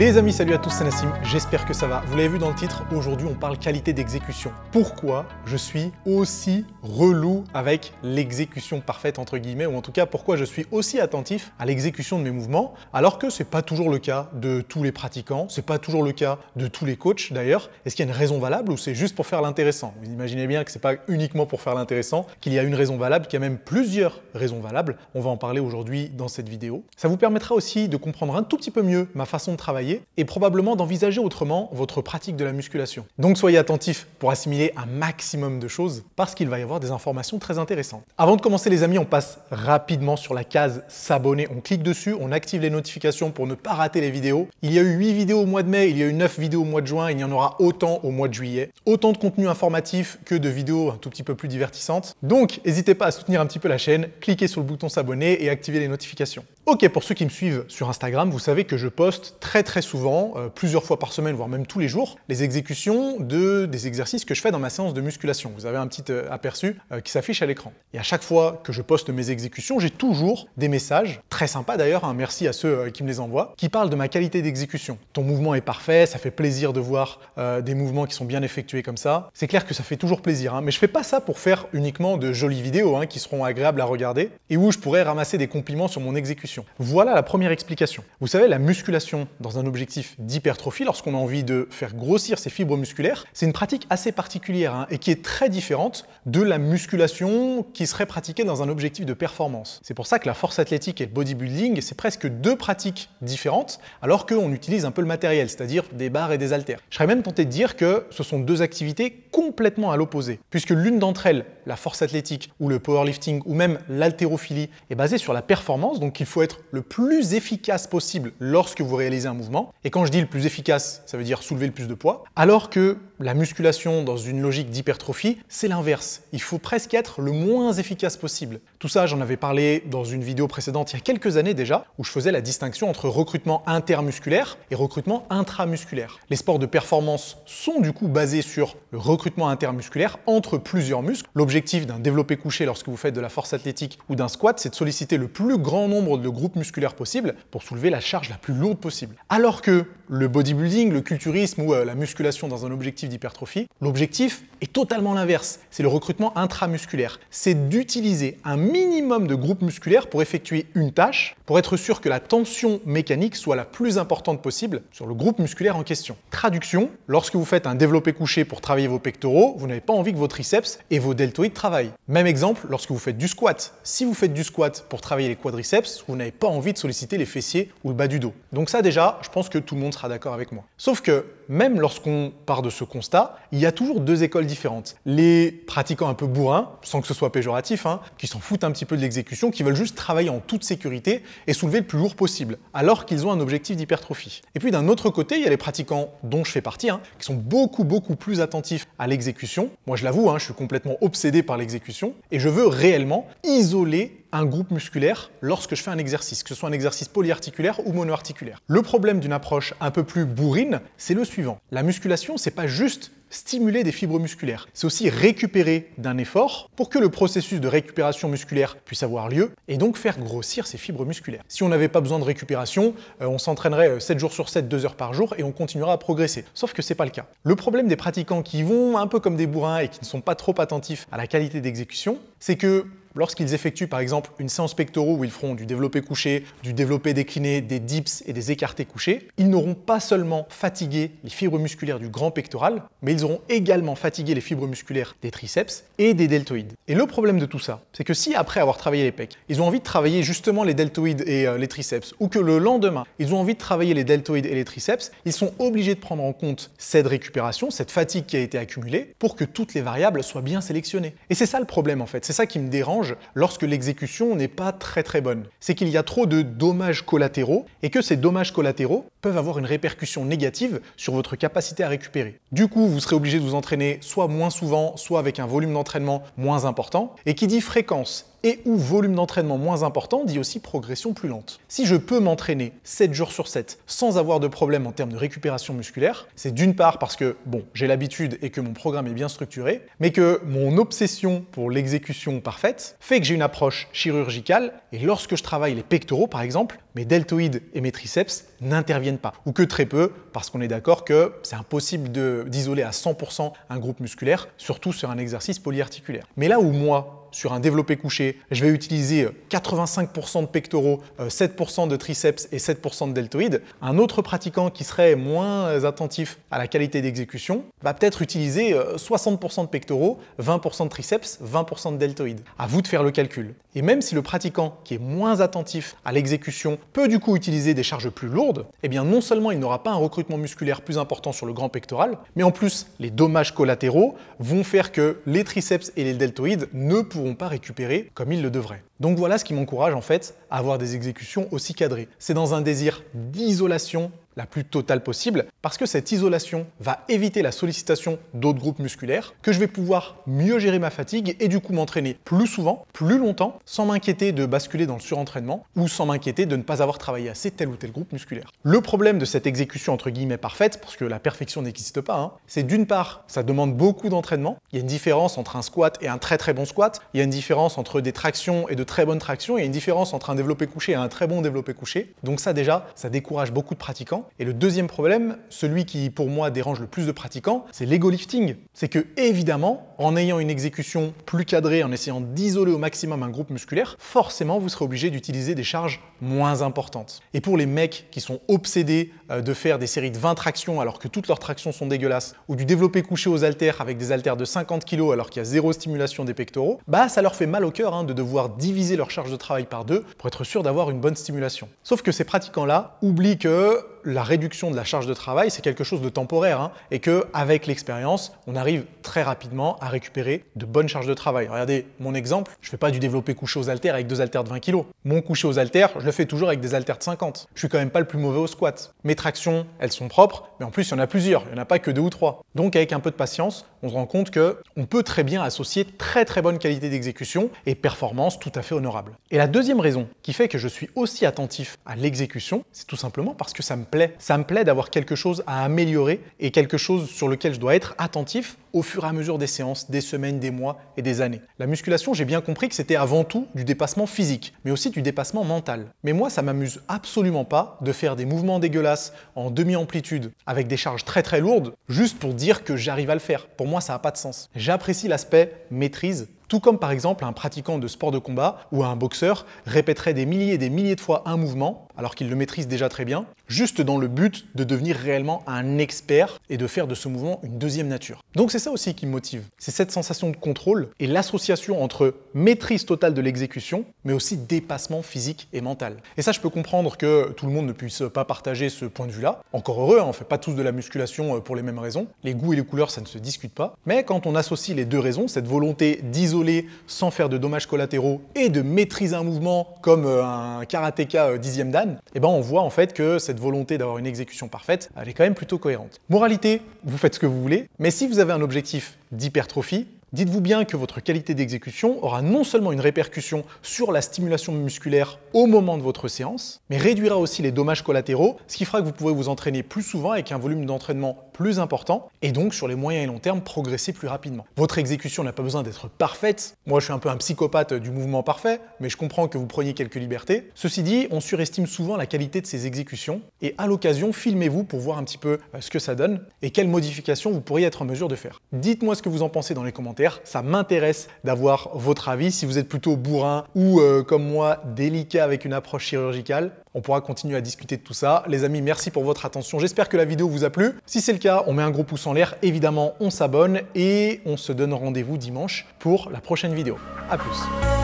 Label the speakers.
Speaker 1: Les amis, salut à tous, c'est Nassim, j'espère que ça va. Vous l'avez vu dans le titre, aujourd'hui on parle qualité d'exécution. Pourquoi je suis aussi relou avec l'exécution parfaite entre guillemets, ou en tout cas pourquoi je suis aussi attentif à l'exécution de mes mouvements, alors que c'est pas toujours le cas de tous les pratiquants, c'est pas toujours le cas de tous les coachs d'ailleurs. Est-ce qu'il y a une raison valable ou c'est juste pour faire l'intéressant Vous imaginez bien que c'est pas uniquement pour faire l'intéressant, qu'il y a une raison valable, qu'il y a même plusieurs raisons valables. On va en parler aujourd'hui dans cette vidéo. Ça vous permettra aussi de comprendre un tout petit peu mieux ma façon de travailler et probablement d'envisager autrement votre pratique de la musculation. Donc soyez attentifs pour assimiler un maximum de choses parce qu'il va y avoir des informations très intéressantes. Avant de commencer les amis, on passe rapidement sur la case s'abonner. On clique dessus, on active les notifications pour ne pas rater les vidéos. Il y a eu 8 vidéos au mois de mai, il y a eu 9 vidéos au mois de juin, il y en aura autant au mois de juillet. Autant de contenu informatif que de vidéos un tout petit peu plus divertissantes. Donc n'hésitez pas à soutenir un petit peu la chaîne, cliquez sur le bouton s'abonner et activez les notifications. Ok, pour ceux qui me suivent sur Instagram, vous savez que je poste très très souvent, euh, plusieurs fois par semaine, voire même tous les jours, les exécutions de, des exercices que je fais dans ma séance de musculation. Vous avez un petit euh, aperçu euh, qui s'affiche à l'écran. Et à chaque fois que je poste mes exécutions, j'ai toujours des messages, très sympas d'ailleurs, Un hein, merci à ceux qui me les envoient, qui parlent de ma qualité d'exécution. Ton mouvement est parfait, ça fait plaisir de voir des mouvements qui sont bien effectués comme ça. C'est clair que ça fait toujours plaisir, hein, mais je fais pas ça pour faire uniquement de jolies vidéos hein, qui seront agréables à regarder et où je pourrais ramasser des compliments sur mon exécution. Voilà la première explication. Vous savez, la musculation dans un objectif d'hypertrophie, lorsqu'on a envie de faire grossir ses fibres musculaires, c'est une pratique assez particulière hein, et qui est très différente de la musculation qui serait pratiquée dans un objectif de performance. C'est pour ça que la force athlétique et le bodybuilding, c'est presque deux pratiques différentes, alors qu'on utilise un peu le matériel, c'est-à-dire des barres et des haltères. Je serais même tenté de dire que ce sont deux activités complètement à l'opposé, puisque l'une d'entre elles, la force athlétique ou le powerlifting ou même l'haltérophilie, est basée sur la performance, donc il faut être le plus efficace possible lorsque vous réalisez un mouvement. Et quand je dis le plus efficace, ça veut dire soulever le plus de poids. Alors que la musculation dans une logique d'hypertrophie, c'est l'inverse. Il faut presque être le moins efficace possible. Tout ça, j'en avais parlé dans une vidéo précédente il y a quelques années déjà, où je faisais la distinction entre recrutement intermusculaire et recrutement intramusculaire. Les sports de performance sont du coup basés sur le recrutement intermusculaire entre plusieurs muscles. L'objectif d'un développé couché lorsque vous faites de la force athlétique ou d'un squat, c'est de solliciter le plus grand nombre de groupes musculaires possible pour soulever la charge la plus lourde possible. Alors que le bodybuilding, le culturisme ou euh, la musculation dans un objectif d'hypertrophie, l'objectif est totalement l'inverse, c'est le recrutement intramusculaire. C'est d'utiliser un minimum de groupes musculaires pour effectuer une tâche, pour être sûr que la tension mécanique soit la plus importante possible sur le groupe musculaire en question. Traduction, lorsque vous faites un développé couché pour travailler vos pectoraux, vous n'avez pas envie que vos triceps et vos deltoïdes travaillent. Même exemple, lorsque vous faites du squat. Si vous faites du squat pour travailler les quadriceps, vous n'avez pas envie de solliciter les fessiers ou le bas du dos. Donc ça déjà, je pense que tout le monde sera d'accord avec moi. Sauf que même lorsqu'on part de ce constat, il y a toujours deux écoles différentes. Les pratiquants un peu bourrins, sans que ce soit péjoratif, hein, qui s'en foutent un petit peu de l'exécution, qui veulent juste travailler en toute sécurité et soulever le plus lourd possible, alors qu'ils ont un objectif d'hypertrophie. Et puis d'un autre côté, il y a les pratiquants dont je fais partie, hein, qui sont beaucoup beaucoup plus attentifs à l'exécution. Moi je l'avoue, hein, je suis complètement obsédé par l'exécution et je veux réellement isoler un groupe musculaire lorsque je fais un exercice, que ce soit un exercice polyarticulaire ou monoarticulaire. Le problème d'une approche un peu plus bourrine, c'est le suivant. La musculation, c'est pas juste stimuler des fibres musculaires. C'est aussi récupérer d'un effort pour que le processus de récupération musculaire puisse avoir lieu et donc faire grossir ces fibres musculaires. Si on n'avait pas besoin de récupération, euh, on s'entraînerait 7 euh, jours sur 7, 2 heures par jour et on continuera à progresser. Sauf que c'est pas le cas. Le problème des pratiquants qui vont un peu comme des bourrins et qui ne sont pas trop attentifs à la qualité d'exécution, c'est que Lorsqu'ils effectuent par exemple une séance pectoraux où ils feront du développé couché, du développé décliné, des dips et des écartés couchés, ils n'auront pas seulement fatigué les fibres musculaires du grand pectoral, mais ils auront également fatigué les fibres musculaires des triceps et des deltoïdes. Et le problème de tout ça, c'est que si après avoir travaillé les pecs, ils ont envie de travailler justement les deltoïdes et euh, les triceps, ou que le lendemain, ils ont envie de travailler les deltoïdes et les triceps, ils sont obligés de prendre en compte cette récupération, cette fatigue qui a été accumulée, pour que toutes les variables soient bien sélectionnées. Et c'est ça le problème en fait, c'est ça qui me dérange lorsque l'exécution n'est pas très très bonne. C'est qu'il y a trop de dommages collatéraux et que ces dommages collatéraux peuvent avoir une répercussion négative sur votre capacité à récupérer. Du coup, vous serez obligé de vous entraîner soit moins souvent, soit avec un volume d'entraînement moins important. Et qui dit fréquence et ou volume d'entraînement moins important dit aussi progression plus lente. Si je peux m'entraîner 7 jours sur 7 sans avoir de problème en termes de récupération musculaire, c'est d'une part parce que, bon, j'ai l'habitude et que mon programme est bien structuré, mais que mon obsession pour l'exécution parfaite fait que j'ai une approche chirurgicale et lorsque je travaille les pectoraux par exemple, mes deltoïdes et mes triceps n'interviennent pas, ou que très peu, parce qu'on est d'accord que c'est impossible d'isoler à 100% un groupe musculaire, surtout sur un exercice polyarticulaire. Mais là où moi, sur un développé couché, je vais utiliser 85% euh, de pectoraux, 7% euh, de triceps et 7% de deltoïdes. Un autre pratiquant qui serait moins attentif à la qualité d'exécution va peut-être utiliser 60% euh, de pectoraux, 20% de triceps, 20% de deltoïdes. À vous de faire le calcul. Et même si le pratiquant qui est moins attentif à l'exécution peut du coup utiliser des charges plus lourdes, eh bien non seulement il n'aura pas un recrutement musculaire plus important sur le grand pectoral, mais en plus les dommages collatéraux vont faire que les triceps et les deltoïdes ne pourront pas récupérer comme ils le devraient. Donc voilà ce qui m'encourage en fait à avoir des exécutions aussi cadrées. C'est dans un désir d'isolation la plus totale possible, parce que cette isolation va éviter la sollicitation d'autres groupes musculaires, que je vais pouvoir mieux gérer ma fatigue et du coup m'entraîner plus souvent, plus longtemps, sans m'inquiéter de basculer dans le surentraînement ou sans m'inquiéter de ne pas avoir travaillé assez tel ou tel groupe musculaire. Le problème de cette exécution entre guillemets parfaite, parce que la perfection n'existe pas, hein, c'est d'une part, ça demande beaucoup d'entraînement, il y a une différence entre un squat et un très très bon squat, il y a une différence entre des tractions et de très bonnes tractions, il y a une différence entre un développé couché et un très bon développé couché, donc ça déjà, ça décourage beaucoup de pratiquants et le deuxième problème, celui qui pour moi dérange le plus de pratiquants, c'est l'ego lifting. C'est que évidemment, en ayant une exécution plus cadrée, en essayant d'isoler au maximum un groupe musculaire, forcément vous serez obligé d'utiliser des charges moins importantes. Et pour les mecs qui sont obsédés euh, de faire des séries de 20 tractions alors que toutes leurs tractions sont dégueulasses, ou du développé couché aux haltères avec des haltères de 50 kg alors qu'il y a zéro stimulation des pectoraux, bah ça leur fait mal au cœur hein, de devoir diviser leur charge de travail par deux pour être sûr d'avoir une bonne stimulation. Sauf que ces pratiquants-là oublient que la réduction de la charge de travail, c'est quelque chose de temporaire hein, et que avec l'expérience, on arrive très rapidement à récupérer de bonnes charges de travail. Regardez mon exemple, je ne fais pas du développé couché aux haltères avec deux haltères de 20 kg. Mon couché aux haltères, je le fais toujours avec des haltères de 50. Je suis quand même pas le plus mauvais au squat. Mes tractions, elles sont propres, mais en plus, il y en a plusieurs, il n'y en a pas que deux ou trois. Donc avec un peu de patience, on se rend compte que on peut très bien associer très très bonne qualité d'exécution et performance tout à fait honorable. Et la deuxième raison qui fait que je suis aussi attentif à l'exécution, c'est tout simplement parce que ça me plaît ça me plaît d'avoir quelque chose à améliorer et quelque chose sur lequel je dois être attentif au fur et à mesure des séances, des semaines, des mois et des années. La musculation, j'ai bien compris que c'était avant tout du dépassement physique, mais aussi du dépassement mental. Mais moi, ça m'amuse absolument pas de faire des mouvements dégueulasses en demi-amplitude avec des charges très très lourdes juste pour dire que j'arrive à le faire. Pour moi, ça n'a pas de sens. J'apprécie l'aspect maîtrise tout comme par exemple un pratiquant de sport de combat ou un boxeur répéterait des milliers et des milliers de fois un mouvement, alors qu'il le maîtrise déjà très bien, juste dans le but de devenir réellement un expert et de faire de ce mouvement une deuxième nature. Donc c'est ça aussi qui me motive, c'est cette sensation de contrôle et l'association entre maîtrise totale de l'exécution, mais aussi dépassement physique et mental. Et ça, je peux comprendre que tout le monde ne puisse pas partager ce point de vue-là. Encore heureux, on hein, on fait pas tous de la musculation euh, pour les mêmes raisons. Les goûts et les couleurs, ça ne se discute pas. Mais quand on associe les deux raisons, cette volonté d'isoler sans faire de dommages collatéraux et de maîtriser un mouvement comme euh, un karatéka euh, dixième dan, eh ben on voit en fait que cette volonté d'avoir une exécution parfaite, elle est quand même plutôt cohérente. Moralité, vous faites ce que vous voulez, mais si vous avez un objectif d'hypertrophie, Dites-vous bien que votre qualité d'exécution aura non seulement une répercussion sur la stimulation musculaire au moment de votre séance, mais réduira aussi les dommages collatéraux, ce qui fera que vous pourrez vous entraîner plus souvent avec un volume d'entraînement plus important et donc sur les moyens et long terme progresser plus rapidement. Votre exécution n'a pas besoin d'être parfaite. Moi, je suis un peu un psychopathe du mouvement parfait, mais je comprends que vous preniez quelques libertés. Ceci dit, on surestime souvent la qualité de ces exécutions et à l'occasion, filmez-vous pour voir un petit peu euh, ce que ça donne et quelles modifications vous pourriez être en mesure de faire. Dites-moi ce que vous en pensez dans les commentaires ça m'intéresse d'avoir votre avis. Si vous êtes plutôt bourrin ou euh, comme moi délicat avec une approche chirurgicale, on pourra continuer à discuter de tout ça. Les amis, merci pour votre attention. J'espère que la vidéo vous a plu. Si c'est le cas, on met un gros pouce en l'air. Évidemment, on s'abonne et on se donne rendez-vous dimanche pour la prochaine vidéo. A plus.